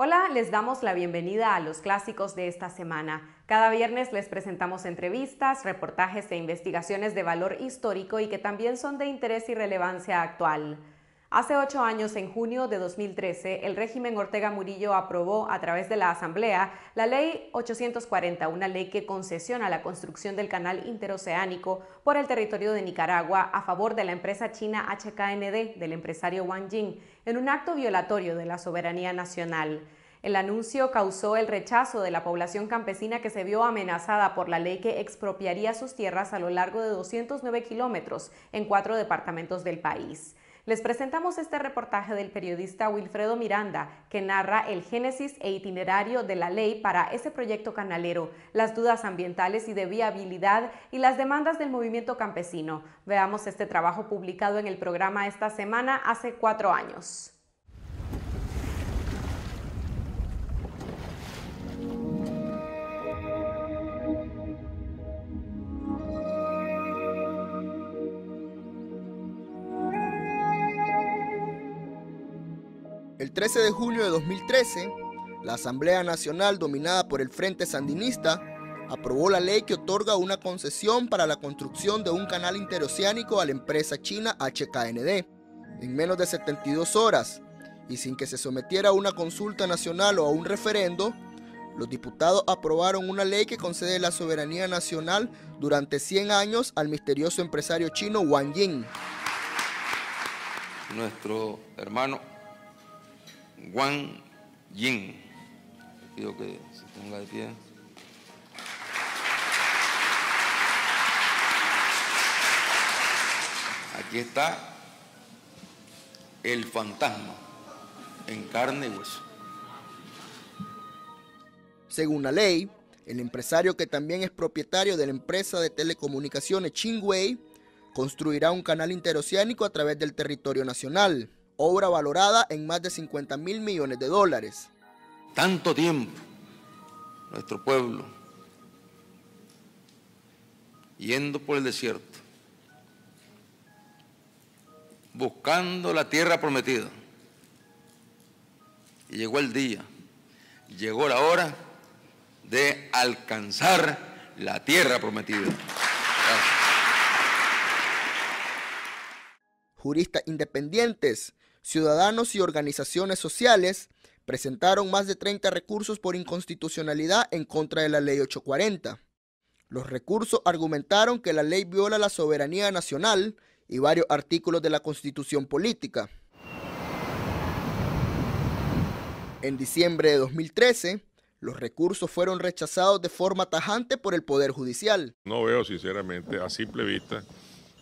Hola, les damos la bienvenida a los clásicos de esta semana. Cada viernes les presentamos entrevistas, reportajes e investigaciones de valor histórico y que también son de interés y relevancia actual. Hace ocho años, en junio de 2013, el régimen Ortega Murillo aprobó a través de la Asamblea la Ley 840, una ley que concesiona la construcción del canal interoceánico por el territorio de Nicaragua a favor de la empresa china HKND del empresario Wang Jing, en un acto violatorio de la soberanía nacional. El anuncio causó el rechazo de la población campesina que se vio amenazada por la ley que expropiaría sus tierras a lo largo de 209 kilómetros en cuatro departamentos del país. Les presentamos este reportaje del periodista Wilfredo Miranda, que narra el génesis e itinerario de la ley para ese proyecto canalero, las dudas ambientales y de viabilidad y las demandas del movimiento campesino. Veamos este trabajo publicado en el programa esta semana hace cuatro años. El 13 de junio de 2013, la Asamblea Nacional dominada por el Frente Sandinista aprobó la ley que otorga una concesión para la construcción de un canal interoceánico a la empresa china HKND. En menos de 72 horas, y sin que se sometiera a una consulta nacional o a un referendo, los diputados aprobaron una ley que concede la soberanía nacional durante 100 años al misterioso empresario chino Wang Ying. Nuestro hermano Wang Yin. Le pido que se ponga de pie. Aquí está el fantasma en carne y hueso. Según la ley, el empresario que también es propietario de la empresa de telecomunicaciones Chingwei construirá un canal interoceánico a través del territorio nacional obra valorada en más de 50 mil millones de dólares. Tanto tiempo nuestro pueblo yendo por el desierto, buscando la tierra prometida. Y llegó el día, llegó la hora de alcanzar la tierra prometida. Juristas independientes ciudadanos y organizaciones sociales presentaron más de 30 recursos por inconstitucionalidad en contra de la Ley 840. Los recursos argumentaron que la ley viola la soberanía nacional y varios artículos de la Constitución Política. En diciembre de 2013, los recursos fueron rechazados de forma tajante por el Poder Judicial. No veo, sinceramente, a simple vista,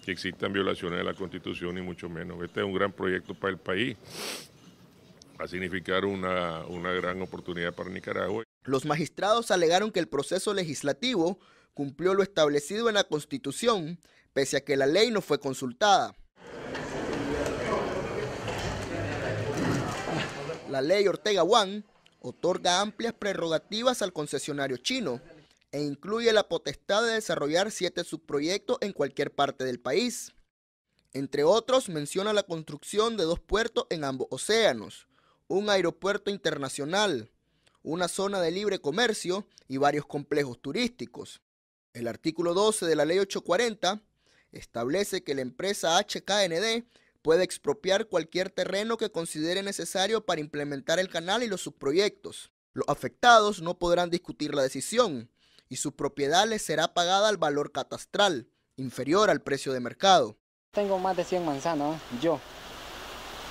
que existan violaciones de la Constitución y mucho menos. Este es un gran proyecto para el país. Va a significar una, una gran oportunidad para Nicaragua. Los magistrados alegaron que el proceso legislativo cumplió lo establecido en la Constitución, pese a que la ley no fue consultada. La ley Ortega One otorga amplias prerrogativas al concesionario chino e incluye la potestad de desarrollar siete subproyectos en cualquier parte del país. Entre otros, menciona la construcción de dos puertos en ambos océanos, un aeropuerto internacional, una zona de libre comercio y varios complejos turísticos. El artículo 12 de la Ley 840 establece que la empresa HKND puede expropiar cualquier terreno que considere necesario para implementar el canal y los subproyectos. Los afectados no podrán discutir la decisión, y su propiedad le será pagada al valor catastral, inferior al precio de mercado. Tengo más de 100 manzanas, yo.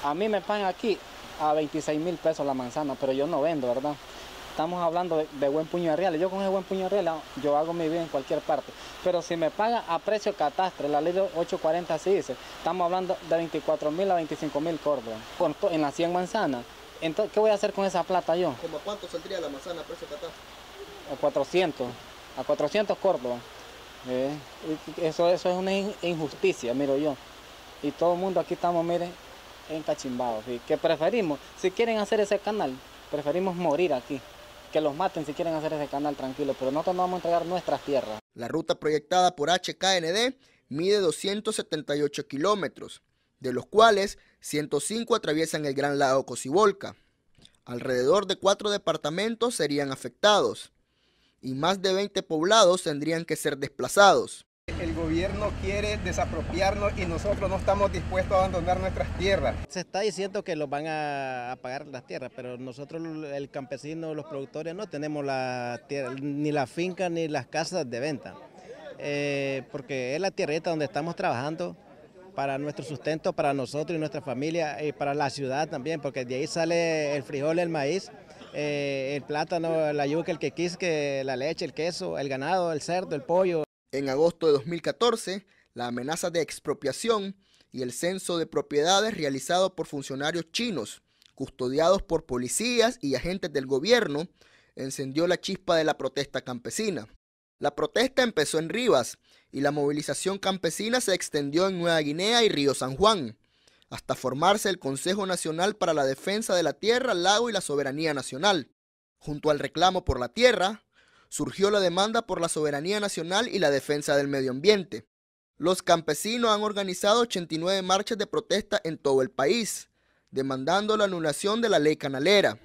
A mí me pagan aquí a 26 mil pesos la manzana, pero yo no vendo, ¿verdad? Estamos hablando de, buen puño de reales. Yo con ese buen puño de reales, yo hago mi vida en cualquier parte. Pero si me pagan a precio catastre, la ley 840 así dice, estamos hablando de 24 mil a 25 mil córdobas, en las 100 manzanas. Entonces, ¿qué voy a hacer con esa plata yo? ¿Cómo cuánto saldría la manzana a precio catastre? a 400, a 400 Córdoba. Eh, eso, eso es una injusticia, miro yo. Y todo el mundo aquí estamos, miren, encachimbados. Que preferimos, si quieren hacer ese canal, preferimos morir aquí. Que los maten si quieren hacer ese canal tranquilo, pero nosotros no vamos a entregar nuestras tierras. La ruta proyectada por HKND mide 278 kilómetros, de los cuales 105 atraviesan el Gran Lago Cocibolca. Alrededor de cuatro departamentos serían afectados y más de 20 poblados tendrían que ser desplazados. El gobierno quiere desapropiarnos y nosotros no estamos dispuestos a abandonar nuestras tierras. Se está diciendo que los van a pagar las tierras, pero nosotros, el campesino, los productores, no tenemos la ni la finca ni las casas de venta, eh, porque es la tierrita donde estamos trabajando para nuestro sustento, para nosotros y nuestra familia, y para la ciudad también, porque de ahí sale el frijol, el maíz, eh, el plátano, la yuca, el quequisque, la leche, el queso, el ganado, el cerdo, el pollo. En agosto de 2014, la amenaza de expropiación y el censo de propiedades realizado por funcionarios chinos, custodiados por policías y agentes del gobierno, encendió la chispa de la protesta campesina. La protesta empezó en Rivas y la movilización campesina se extendió en Nueva Guinea y Río San Juan hasta formarse el Consejo Nacional para la Defensa de la Tierra, el Lago y la Soberanía Nacional. Junto al reclamo por la tierra, surgió la demanda por la soberanía nacional y la defensa del medio ambiente. Los campesinos han organizado 89 marchas de protesta en todo el país, demandando la anulación de la ley canalera.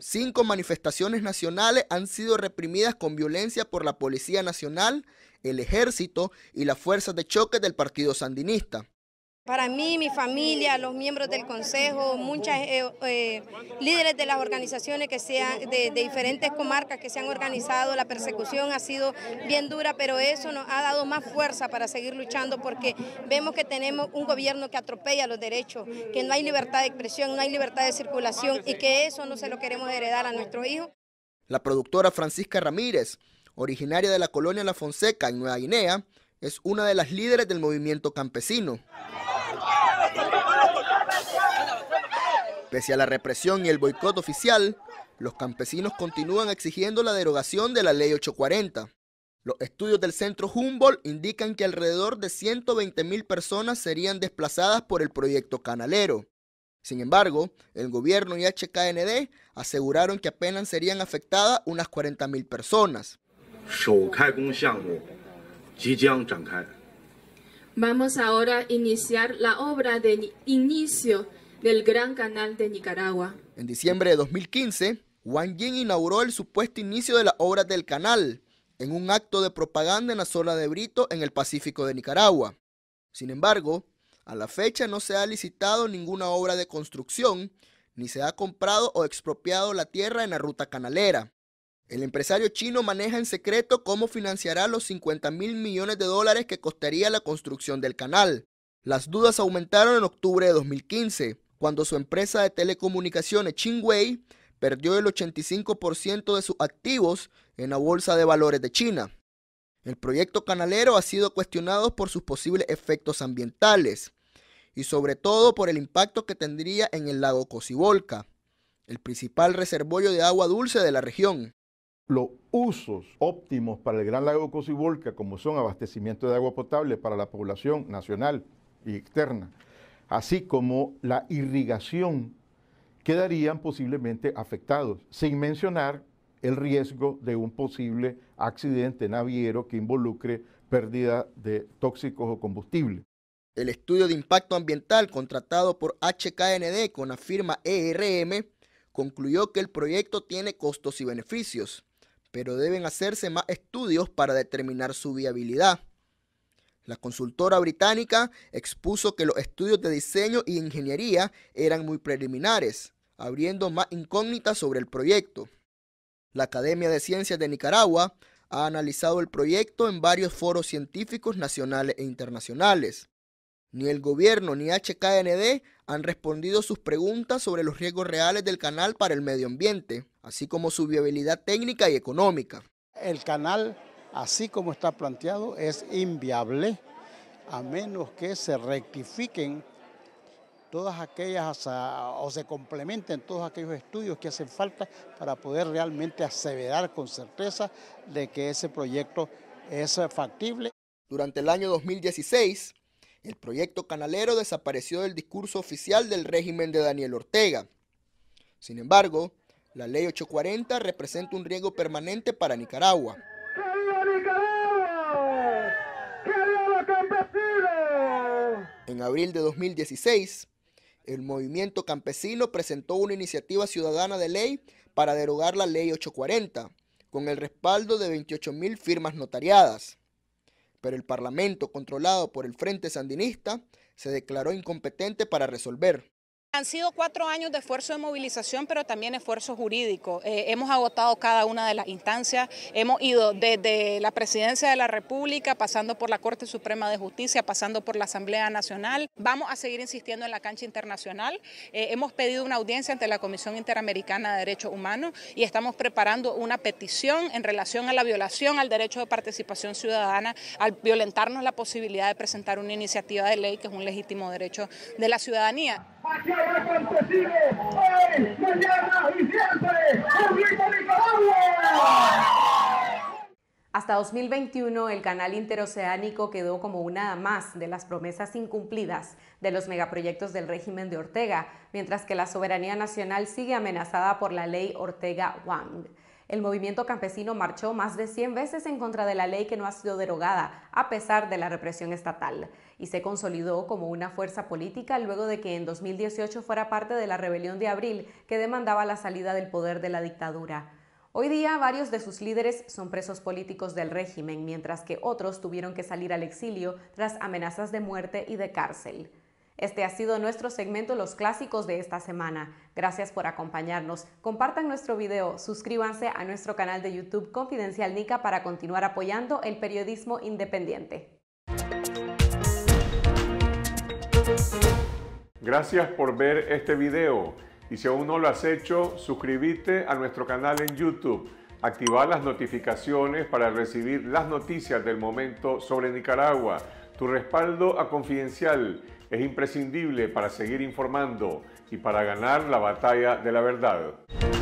Cinco manifestaciones nacionales han sido reprimidas con violencia por la Policía Nacional el ejército y las fuerzas de choque del Partido Sandinista. Para mí, mi familia, los miembros del consejo, muchos eh, eh, líderes de las organizaciones que sean de, diferentes comarcas que se han organizado, la persecución ha sido bien dura, pero eso nos ha dado más fuerza para seguir luchando porque vemos que tenemos un gobierno que atropella los derechos, que no hay libertad de expresión, no hay libertad de circulación y que eso no se lo queremos heredar a nuestros hijos. La productora Francisca Ramírez originaria de la colonia La Fonseca en Nueva Guinea, es una de las líderes del movimiento campesino. Pese a la represión y el boicot oficial, los campesinos continúan exigiendo la derogación de la Ley 840. Los estudios del centro Humboldt indican que alrededor de 120.000 personas serían desplazadas por el proyecto canalero. Sin embargo, el gobierno y HKND aseguraron que apenas serían afectadas unas 40.000 personas. Vamos ahora a iniciar la obra de inicio del Gran Canal de Nicaragua. En diciembre de 2015, Wang Yin inauguró el supuesto inicio de la obra del canal en un acto de propaganda en la zona de Brito en el Pacífico de Nicaragua. Sin embargo, a la fecha no se ha licitado ninguna obra de construcción, ni se ha comprado o expropiado la tierra en la ruta canalera. El empresario chino maneja en secreto cómo financiará los 50 mil millones de dólares que costaría la construcción del canal. Las dudas aumentaron en octubre de 2015, cuando su empresa de telecomunicaciones Chingwei perdió el 85% de sus activos en la Bolsa de Valores de China. El proyecto canalero ha sido cuestionado por sus posibles efectos ambientales y sobre todo por el impacto que tendría en el lago Cocibolca, el principal reservorio de agua dulce de la región los usos óptimos para el Gran Lago Cocibolca, como son abastecimiento de agua potable para la población nacional y externa, así como la irrigación, quedarían posiblemente afectados, sin mencionar el riesgo de un posible accidente naviero que involucre pérdida de tóxicos o combustible. El estudio de impacto ambiental contratado por HKND con la firma ERM concluyó que el proyecto tiene costos y beneficios pero deben hacerse más estudios para determinar su viabilidad. La consultora británica expuso que los estudios de diseño y ingeniería eran muy preliminares, abriendo más incógnitas sobre el proyecto. La Academia de Ciencias de Nicaragua ha analizado el proyecto en varios foros científicos nacionales e internacionales. Ni el gobierno ni HKND han respondido sus preguntas sobre los riesgos reales del canal para el medio ambiente, así como su viabilidad técnica y económica. El canal, así como está planteado, es inviable a menos que se rectifiquen todas aquellas o se complementen todos aquellos estudios que hacen falta para poder realmente aseverar con certeza de que ese proyecto es factible. Durante el año 2016, el proyecto canalero desapareció del discurso oficial del régimen de Daniel Ortega. Sin embargo, la ley 840 representa un riesgo permanente para Nicaragua. Nicaragua! En abril de 2016, el movimiento campesino presentó una iniciativa ciudadana de ley para derogar la ley 840, con el respaldo de 28.000 firmas notariadas pero el Parlamento, controlado por el Frente Sandinista, se declaró incompetente para resolver. Han sido cuatro años de esfuerzo de movilización, pero también esfuerzo jurídico. Eh, hemos agotado cada una de las instancias, hemos ido desde la Presidencia de la República, pasando por la Corte Suprema de Justicia, pasando por la Asamblea Nacional. Vamos a seguir insistiendo en la cancha internacional. Eh, hemos pedido una audiencia ante la Comisión Interamericana de Derechos Humanos y estamos preparando una petición en relación a la violación al derecho de participación ciudadana, al violentarnos la posibilidad de presentar una iniciativa de ley que es un legítimo derecho de la ciudadanía. Hasta 2021, el canal interoceánico quedó como una más de las promesas incumplidas de los megaproyectos del régimen de Ortega, mientras que la soberanía nacional sigue amenazada por la ley Ortega-Wang. El movimiento campesino marchó más de 100 veces en contra de la ley que no ha sido derogada, a pesar de la represión estatal, y se consolidó como una fuerza política luego de que en 2018 fuera parte de la rebelión de abril que demandaba la salida del poder de la dictadura. Hoy día varios de sus líderes son presos políticos del régimen, mientras que otros tuvieron que salir al exilio tras amenazas de muerte y de cárcel. Este ha sido nuestro segmento Los Clásicos de esta semana. Gracias por acompañarnos. Compartan nuestro video, suscríbanse a nuestro canal de YouTube Confidencial Nica para continuar apoyando el periodismo independiente. Gracias por ver este video y si aún no lo has hecho, suscríbete a nuestro canal en YouTube, activa las notificaciones para recibir las noticias del momento sobre Nicaragua, tu respaldo a Confidencial es imprescindible para seguir informando y para ganar la batalla de la verdad.